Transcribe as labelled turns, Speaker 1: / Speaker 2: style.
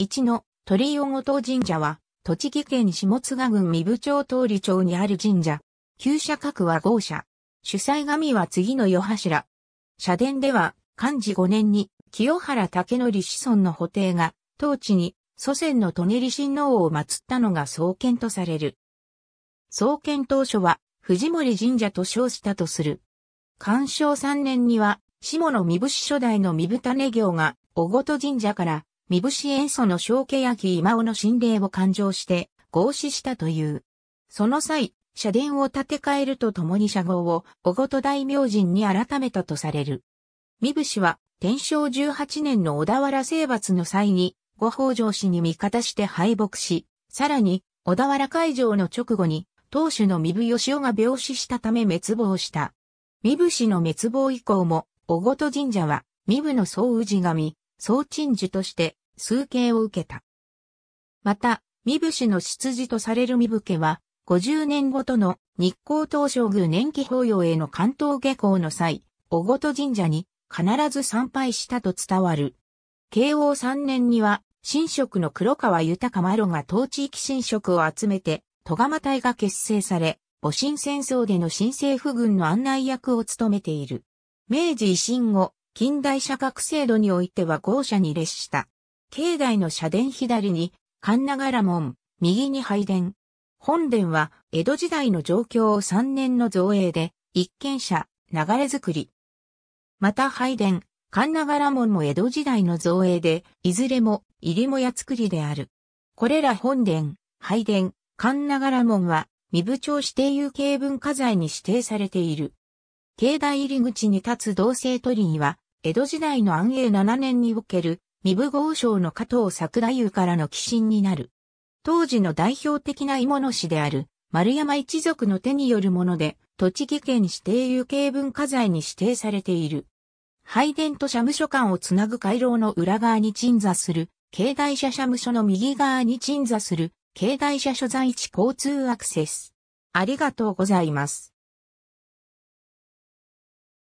Speaker 1: 一の鳥居ごと神社は、栃木県下津賀郡三部町通り町にある神社。旧社格は豪社。主催神は次の世柱。社殿では、漢字5年に、清原武則子孫の補定が、当地に、祖先の利根親王を祀ったのが創建とされる。創建当初は、藤森神社と称したとする。干渉3年には、下野三部市初代の三部種行が、小ご神社から、三伏塩素の小家ヤキ今尾の心霊を勘定して、合祀したという。その際、社殿を建て替えるとともに社号を、小言大明神に改めたとされる。三伏は、天正18年の小田原征伐の際に、後北条氏に味方して敗北し、さらに、小田原会場の直後に、当主の三部義雄が病死したため滅亡した。三伏の滅亡以降も、小言神社は、三部の総氏神、総鎮守として、崇敬を受けた。また、身伏の出自とされる身伏は、50年ごとの日光東照宮年季法要への関東下校の際、小ごと神社に必ず参拝したと伝わる。慶応3年には、神職の黒川豊麻呂が当地域神職を集めて、戸釜隊が結成され、戊辰戦争での新政府軍の案内役を務めている。明治維新後、近代社学制度においては豪舎に列した。境内の社殿左に、神長良門、右に拝殿。本殿は、江戸時代の状況を3年の造営で、一軒社、流れ作り。また拝殿、神長良門も江戸時代の造営で、いずれも、入りもや作りである。これら本殿、拝殿、神長良門は、身部町指定有形文化財に指定されている。境内入り口に立つ同性鳥居は、江戸時代の安永7年における、身部豪商の加藤桜湯からの寄進になる。当時の代表的な芋の市である、丸山一族の手によるもので、栃木県指定有形文化財に指定されている。拝殿と社務所間をつなぐ回廊の裏側に鎮座する、境内社社務所の右側に鎮座する、境内社所在地交通アクセス。ありがとうございます。